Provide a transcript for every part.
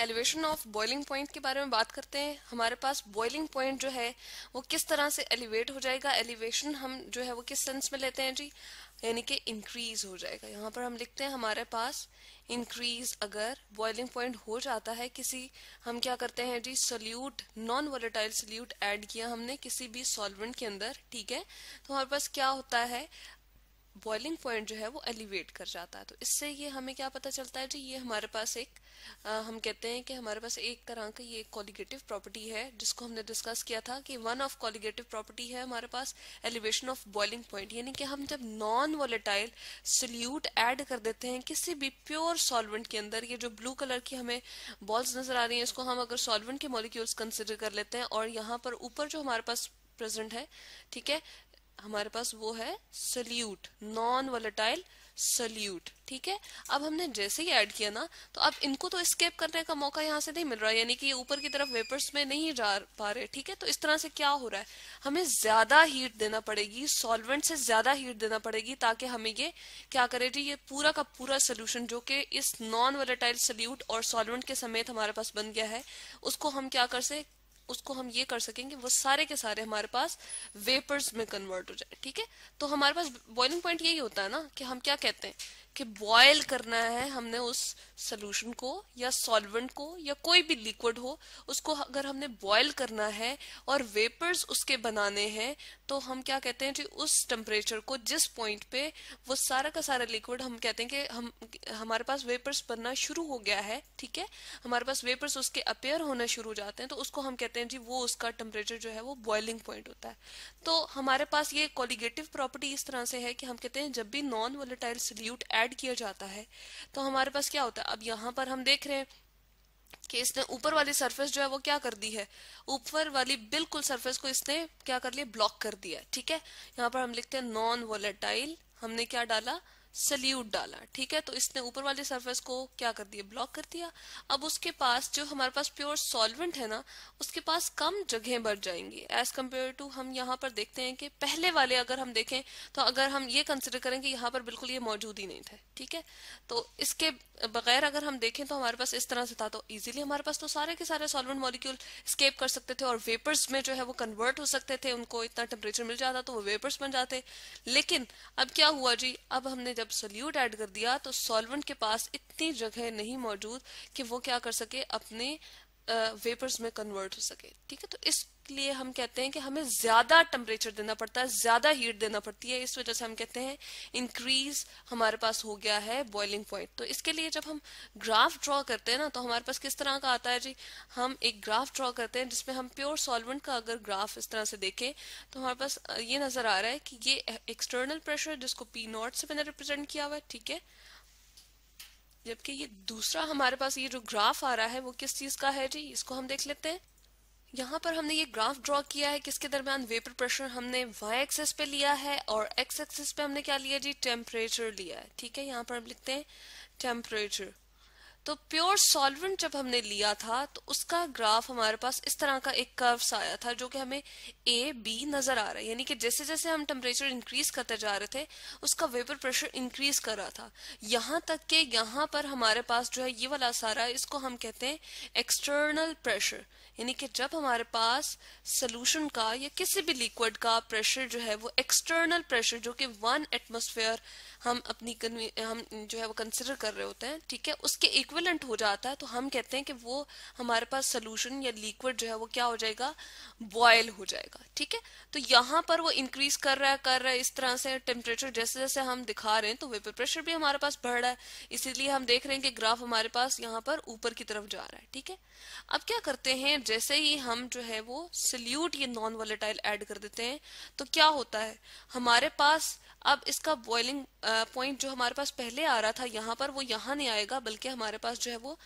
elevation of boiling point के बारे में बात करते हैं हमारे पास बॉइलिंग पॉइंट जो है वो किस तरह से एलिवेट हो जाएगा एलिवेशन हम जो है वो किस सेंस में लेते हैं जी यानी कि इंक्रीज हो जाएगा यहाँ पर हम लिखते हैं हमारे पास इंक्रीज अगर बॉइलिंग पॉइंट हो जाता है किसी हम क्या करते हैं जी solute non volatile solute add किया हमने किसी भी सॉल्वेंट के अंदर ठीक है तो हमारे पास क्या होता है बॉइलिंग पॉइंट जो है वो एलिवेट कर जाता है तो इससे ये हमें क्या पता चलता है जी ये हमारे पास एक आ, हम कहते हैं कि हमारे पास एक तरह का ये कॉलीगेटिव प्रॉपर्टी है जिसको हमने डिस्कस किया था कि वन ऑफ कॉलीगेटिव प्रॉपर्टी है हमारे पास एलिवेशन ऑफ बॉइलिंग पॉइंट यानी कि हम जब नॉन वॉलेटाइल सल्यूट ऐड कर देते हैं किसी भी प्योर सॉल्वेंट के अंदर ये जो ब्लू कलर की हमें बॉल्स नजर आ रही है इसको हम अगर सॉल्वेंट के मॉलिक्यूल्स कंसिडर कर लेते हैं और यहाँ पर ऊपर जो हमारे पास प्रेजेंट है ठीक है हमारे पास वो है सल्यूट नॉन वोलेटाइल सल्यूट ठीक है अब हमने जैसे ही ऐड किया ना तो अब इनको तो स्केप करने का मौका यहाँ से नहीं मिल रहा यानी कि ये ऊपर की तरफ वेपर्स में नहीं जा पा रहे ठीक है तो इस तरह से क्या हो रहा है हमें ज्यादा हीट देना पड़ेगी सॉल्वेंट से ज्यादा हीट देना पड़ेगी ताकि हमें ये क्या करे जी ये पूरा का पूरा सोल्यूशन जो कि इस नॉन वोलेटाइल सल्यूट और सॉल्वेंट के समेत हमारे पास बन गया है उसको हम क्या कर से उसको हम ये कर सकेंगे वो सारे के सारे हमारे पास वेपर्स में कन्वर्ट हो जाए ठीक है तो हमारे पास बॉइलिंग पॉइंट यही होता है ना कि हम क्या कहते हैं कि बॉयल करना है हमने उस सोल्यूशन को या सॉल्वेंट को या कोई भी लिक्विड हो उसको अगर हमने बॉयल करना है और वेपर्स उसके बनाने हैं तो हम क्या कहते हैं कि उस टेम्परेचर को जिस पॉइंट पे वो सारा का सारा लिक्विड हम कहते हैं कि हम हमारे पास वेपर्स बनना शुरू हो गया है ठीक है हमारे पास वेपर्स उसके अपेयर होना शुरू हो जाते हैं तो उसको हम कहते हैं जी वो उसका टेम्परेचर जो है वो बॉइलिंग पॉइंट होता है तो हमारे पास ये कॉलिगेटिव प्रॉपर्टी इस तरह से है कि हम कहते हैं जब भी नॉन वोलेटाइल सल्यूट ऐड किया जाता है तो हमारे पास क्या होता है अब यहाँ पर हम देख रहे हैं कि इसने ऊपर वाली सरफेस जो है वो क्या कर दी है ऊपर वाली बिल्कुल सरफेस को इसने क्या कर लिया ब्लॉक कर दिया ठीक है यहाँ पर हम लिखते हैं नॉन वोलेटाइल हमने क्या डाला सल्यूट डाला ठीक है तो इसने ऊपर वाले सरफेस को क्या कर दिया ब्लॉक कर दिया अब उसके पास जो हमारे पास प्योर सॉल्वेंट है ना उसके पास कम जगह बढ़ जाएंगी एज कम्पेयर टू हम यहाँ पर देखते हैं कि पहले वाले अगर हम देखें तो अगर हम ये कंसिडर करें कि यहाँ पर बिल्कुल ये मौजूद ही नहीं थे ठीक है तो इसके बगैर अगर हम देखें तो हमारे पास इस तरह से था तो ईजिली हमारे पास तो सारे के सारे सॉल्वेंट मॉलिक्यूल स्केप कर सकते थे और वेपर्स में जो है वो कन्वर्ट हो सकते थे उनको इतना टेम्परेचर मिल जाता तो वो वेपर्स बन जाते लेकिन अब क्या हुआ जी अब हमने जब सल्यूट ऐड कर दिया तो सॉल्वेंट के पास इतनी जगह नहीं मौजूद कि वो क्या कर सके अपने वेपर्स में कन्वर्ट हो सके ठीक है तो इस लिए हम कहते हैं कि हमें ज़्यादा टेम्परेचर देना पड़ता है ज़्यादा हीट देना पड़ती है इस वजह से हम कहते हैं इंक्रीज हमारे पास हो गया है बॉइलिंग पॉइंट तो इसके लिए जब हम ग्राफ ड्रॉ करते हैं ना तो हमारे पास किस तरह का आता है जी हम एक ग्राफ ड्रॉ करते हैं जिसमें हम प्योर सॉल्वेंट का अगर ग्राफ इस तरह से देखें तो हमारे पास ये नज़र आ रहा है कि ये एक्सटर्नल प्रेशर जिसको पी नॉट से मैंने रिप्रेजेंट किया हुआ है ठीक है जबकि ये दूसरा हमारे पास ये जो ग्राफ आ रहा है वो किस चीज़ का है जी इसको हम देख लेते हैं यहाँ पर हमने ये ग्राफ ड्रॉ किया है किसके दरमियान वेपर प्रेशर हमने वाई एक्सेस पे लिया है और एक्स एक्सेस पे हमने क्या लिया जी टेम्परेचर लिया है ठीक है यहाँ पर हम लिखते हैं टेम्परेचर तो प्योर सॉल्वेंट जब हमने लिया था तो उसका ग्राफ हमारे पास इस तरह का एक कर्व्स आया था जो कि हमें ए बी नजर आ रहा है यानी कि जैसे जैसे हम टेम्परेचर इंक्रीज करते जा रहे थे उसका वेपर प्रेशर इंक्रीज कर रहा था यहां तक कि यहां पर हमारे पास जो है ये वाला सारा इसको हम कहते हैं एक्सटर्नल प्रेशर यानी कि जब हमारे पास सोल्यूशन का या किसी भी लिक्विड का प्रेशर जो है वो एक्सटर्नल प्रेशर जो कि वन एटमोसफेयर हम अपनी हम जो है वो कंसिडर कर रहे होते हैं ठीक है उसके इक्वलेंट हो जाता है तो हम कहते हैं कि वो हमारे पास सोल्यूशन या लिक्विड जो है वो क्या हो जाएगा बॉयल हो जाएगा ठीक है तो यहाँ पर वो इंक्रीज कर रहा है कर रहा है इस तरह से टेम्परेचर जैसे जैसे हम दिखा रहे हैं तो वेपर प्रेशर भी हमारे पास बढ़ रहा है इसीलिए हम देख रहे हैं कि ग्राफ हमारे पास यहाँ पर ऊपर की तरफ जा रहा है ठीक है अब क्या करते हैं जैसे ही हम जो है वो सल्यूट ये नॉन वॉलेटाइल ऐड कर देते हैं तो क्या होता है हमारे पास अब इसका बॉइलिंग पॉइंट जो हमारे पास पहले आ रहा था यहाँ पर वो यहाँ नहीं आएगा बल्कि हमारे पास जो है वो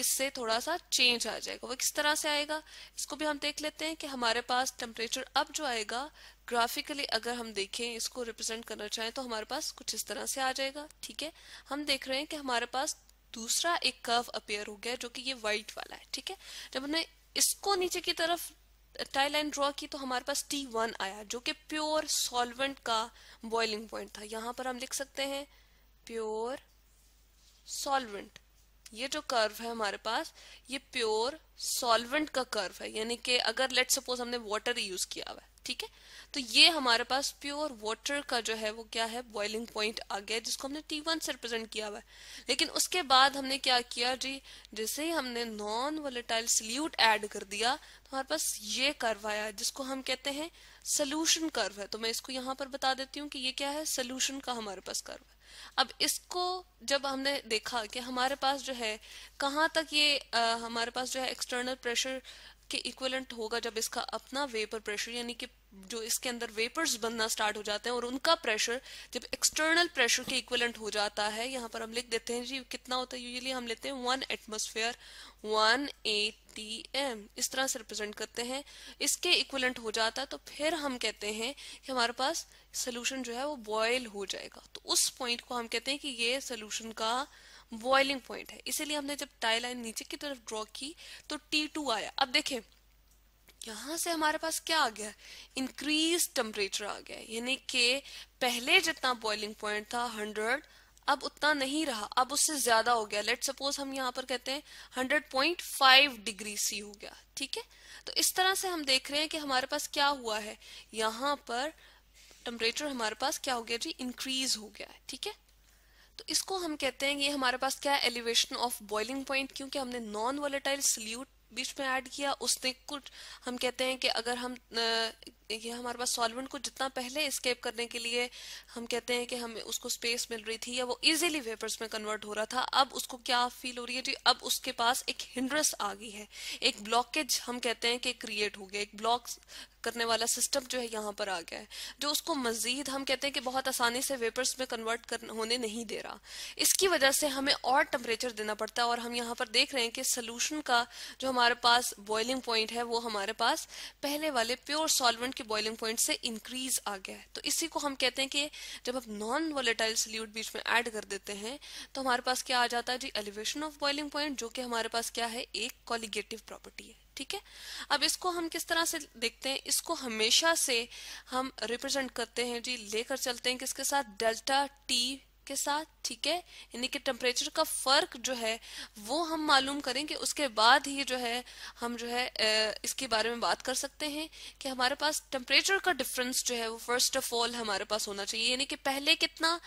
इससे थोड़ा सा चेंज आ जाएगा वो किस तरह से आएगा इसको भी हम देख लेते हैं कि हमारे पास टेम्परेचर अब जो आएगा ग्राफिकली अगर हम देखें इसको रिप्रेजेंट करना चाहें तो हमारे पास कुछ इस तरह से आ जाएगा ठीक है हम देख रहे हैं कि हमारे पास दूसरा एक कर्व अपेयर हो गया जो कि ये वाइट वाला है ठीक है जब हमने इसको नीचे की तरफ टाई लाइन ड्रॉ की तो हमारे पास टी वन आया जो कि प्योर सॉल्वेंट का बॉइलिंग पॉइंट था यहां पर हम लिख सकते हैं प्योर सॉल्वेंट ये जो कर्व है हमारे पास ये प्योर सॉल्वेंट का कर्व है यानी कि अगर लेट सपोज हमने वाटर यूज किया हुआ है ठीक है तो ये हमारे पास प्योर वाटर का जो है वो क्या है बॉइलिंग पॉइंट आ गया जिसको हमने टी वन से रिप्रेजेंट किया हुआ है लेकिन उसके बाद हमने क्या किया जी जैसे ही हमने नॉन वोलेटाइल सल्यूट ऐड कर दिया तो हमारे पास ये कर्व आया जिसको हम कहते हैं सोल्यूशन कर्व है तो मैं इसको यहाँ पर बता देती हूँ कि ये क्या है सोल्यूशन का हमारे पास कर्व है अब इसको जब हमने देखा कि हमारे पास जो है कहाँ तक ये आ, हमारे पास जो है एक्सटर्नल प्रेशर के इक्वलेंट होगा जब इसका अपना वेपर प्रेशर यानी कि जो इसके अंदर वेपर्स बनना स्टार्ट हो जाते हैं और उनका प्रेशर जब एक्सटर्नल प्रेशर के इक्वलेंट हो जाता है यहाँ पर हम लिख देते हैं जी कितना होता है यूजली हम लेते हैं one atmosphere one A T M इस तरह से रिप्रेजेंट करते हैं इसके इक्वलेंट हो जाता है तो फिर हम कहते हैं कि हमारे पास सोल्यूशन जो है वो बॉयल हो जाएगा तो उस पॉइंट को हम कहते हैं कि ये सोल्यूशन का बॉयलिंग पॉइंट है इसीलिए हमने जब टाई लाइन नीचे की तरफ ड्रॉ की तो टी टू आया अब देखें यहां से हमारे पास क्या आ गया इंक्रीज टेम्परेचर आ गया यानी कि पहले जितना बॉइलिंग पॉइंट था 100 अब उतना नहीं रहा अब उससे ज्यादा हो गया लेट सपोज हम यहां पर कहते हैं 100.5 डिग्री सी हो गया ठीक है तो इस तरह से हम देख रहे हैं कि हमारे पास क्या हुआ है यहां पर टेम्परेचर हमारे पास क्या हो गया जी इंक्रीज हो गया है ठीक है तो इसको हम कहते हैं ये हमारे पास क्या है एलिवेशन ऑफ बॉइलिंग पॉइंट क्योंकि हमने नॉन वॉलेटाइल सल्यूट बीच में ऐड किया उसने कुछ हम कहते हैं कि अगर हम ये हमारे पास सॉल्वेंट को जितना पहले स्केप करने के लिए हम कहते हैं कि हमें उसको स्पेस मिल रही थी या वो इजीली वेपर्स में कन्वर्ट हो रहा था अब उसको क्या फील हो रही है जी अब उसके पास एक हिंड्रेस आ गई है एक ब्लॉकेज हम कहते हैं कि क्रिएट हो गया एक ब्लॉक करने वाला सिस्टम जो है यहाँ पर आ गया है जो उसको मजीद हम कहते हैं कि बहुत आसानी से वेपर्स में कन्वर्ट कर, होने नहीं दे रहा इसकी वजह से हमें और टेम्परेचर देना पड़ता है और हम यहाँ पर देख रहे हैं कि सोल्यूशन का जो हमारे पास बॉयलिंग पॉइंट है वो हमारे पास पहले वाले प्योर सॉल्वेंट के बॉयलिंग पॉइंट से इंक्रीज आ गया है तो इसी को हम कहते हैं कि जब हम नॉन वोलेटाइल सल्यूट बीच में ऐड कर देते हैं तो हमारे पास क्या आ जाता है जी एलिवेशन ऑफ बॉइलिंग पॉइंट जो कि हमारे पास क्या है एक कॉलिगेटिव प्रॉपर्टी है ठीक है अब इसको हम किस तरह से देखते हैं इसको हमेशा से हम रिप्रेजेंट करते हैं जी लेकर चलते हैं किसके साथ डेल्टा टी के साथ ठीक है यानी कि टेम्परेचर का फर्क जो है वो हम मालूम करें कि उसके बाद ही जो है हम जो है इसके बारे में बात कर सकते हैं कि हमारे पास टेम्परेचर का डिफरेंस जो है वो फर्स्ट ऑफ ऑल हमारे पास होना चाहिए यानी कि पहले कितना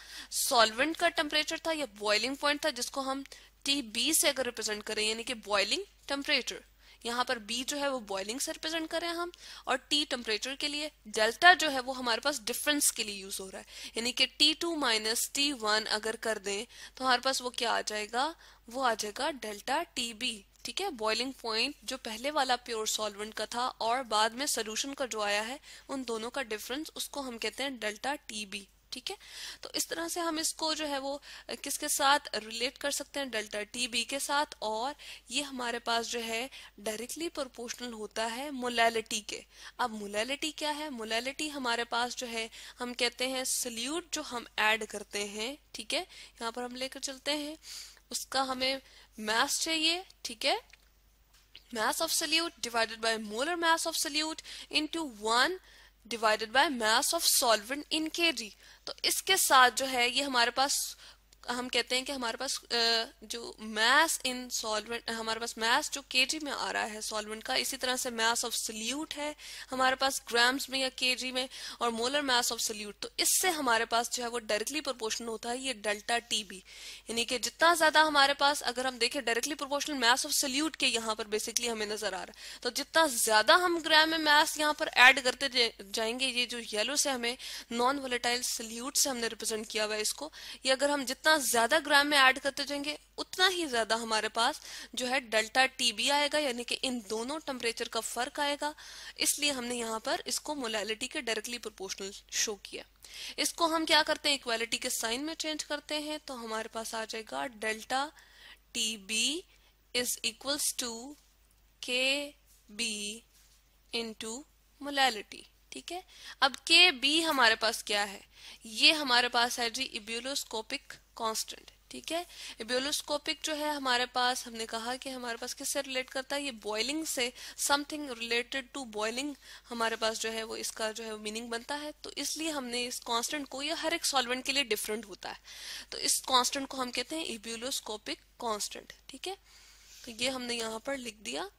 सॉल्वेंट का टेम्परेचर था या बॉइलिंग पॉइंट था जिसको हम टी बी से अगर रिप्रेजेंट करें यानी कि बॉइलिंग टेम्परेचर यहाँ पर बी जो है वो बॉइलिंग से रिप्रेजेंट करें हम और टी टेम्परेचर के लिए डेल्टा जो है वो हमारे पास डिफरेंस के लिए यूज हो रहा है यानी कि T two minus T one अगर कर दें तो हमारे पास वो क्या आ जाएगा वो आ जाएगा डेल्टा टी बी ठीक है बॉइलिंग पॉइंट जो पहले वाला प्योर सॉल्वेंट का था और बाद में सोल्यूशन का जो आया है उन दोनों का डिफरेंस उसको हम कहते हैं डेल्टा टी बी ठीक है तो इस तरह से हम इसको जो है वो किसके साथ रिलेट कर सकते हैं डेल्टा टी बी के साथ और ये हमारे पास जो है डायरेक्टली प्रोपोर्शनल होता है मोलैलिटी के अब मोलैलिटी क्या है मोलैलिटी हमारे पास जो है हम कहते हैं सल्यूट जो हम ऐड करते हैं ठीक है यहाँ पर हम लेकर चलते हैं उसका हमें मैस चाहिए ठीक है mass of solute divided by molar mass of solute into one divided by mass of solvent in के तो इसके साथ जो है ये हमारे पास हम कहते हैं कि हमारे पास जो मास इन सॉल्वेंट हमारे पास मास जो केजी में आ रहा है सॉल्वेंट का इसी तरह से मास ऑफ सल्यूट है हमारे पास ग्राम्स में या केजी में और मोलर मास ऑफ सल्यूट तो इससे हमारे पास जो है वो डायरेक्टली प्रोपोर्शनल होता है ये डेल्टा टी बी यानी कि जितना ज्यादा हमारे पास अगर हम देखें directly proportional mass of solute के यहाँ पर बेसिकली हमें नजर आ रहा है तो जितना ज्यादा हम ग्राम में मास यहाँ पर एड करते जाएंगे ये जो येलो से हमें नॉन वोलेटाइल सल्यूट से हमने रिप्रेजेंट किया हुआ है इसको ये अगर हम जितना जितना ज्यादा ग्राम में ऐड करते जाएंगे उतना ही ज्यादा हमारे पास जो है डेल्टा टी भी आएगा यानी कि इन दोनों टेम्परेचर का फर्क आएगा इसलिए हमने यहाँ पर इसको मोलैलिटी के डायरेक्टली प्रोपोर्शनल शो किया इसको हम क्या करते हैं इक्वालिटी के साइन में चेंज करते हैं तो हमारे पास आ जाएगा delta T B is equals to K B into molality ठीक है अब के बी हमारे पास क्या है ये हमारे पास है जी इब्यूलोस्कोपिक कांस्टेंट ठीक है इब्यूलोस्कोपिक जो है हमारे पास हमने कहा कि हमारे पास किससे रिलेट करता है ये बॉइलिंग से समथिंग रिलेटेड टू बॉइलिंग हमारे पास जो है वो इसका जो है मीनिंग बनता है तो इसलिए हमने इस कांस्टेंट को ये हर एक सॉल्वेंट के लिए डिफरेंट होता है तो इस कांस्टेंट को हम कहते हैं इब्यूलोस्कोपिक कांस्टेंट ठीक है तो ये हमने यहाँ पर लिख दिया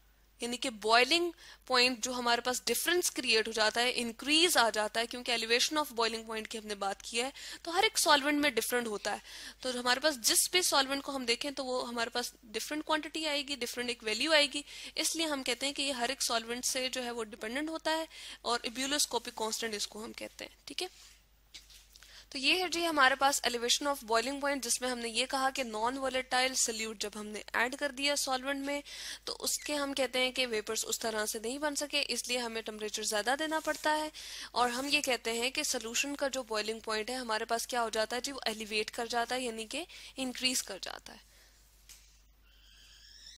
यानी कि बॉइलिंग पॉइंट जो हमारे पास डिफरेंस क्रिएट हो जाता है इंक्रीज आ जाता है क्योंकि एलिवेशन ऑफ बॉइलिंग पॉइंट की हमने बात की है तो हर एक सॉल्वेंट में डिफरेंट होता है तो हमारे पास जिस भी सॉल्वेंट को हम देखें तो वो हमारे पास डिफरेंट क्वांटिटी आएगी डिफरेंट एक वैल्यू आएगी इसलिए हम कहते हैं कि ये हर एक सॉल्वेंट से जो है वो डिपेंडेंट होता है और इब्यूलोस्कोपिक कॉन्स्टेंट इसको हम कहते हैं ठीक है तो ये है जी हमारे पास एलिवेशन ऑफ बॉइलिंग पॉइंट जिसमें हमने ये कहा कि नॉन वॉलेटाइल सल्यूट जब हमने ऐड कर दिया सॉल्वेंट में तो उसके हम कहते हैं कि वेपर्स उस तरह से नहीं बन सके इसलिए हमें टेम्परेचर ज़्यादा देना पड़ता है और हम ये कहते हैं कि सोल्यूशन का जो बॉइलिंग पॉइंट है हमारे पास क्या हो जाता है जी वो एलिवेट कर जाता है यानी कि इंक्रीज कर जाता है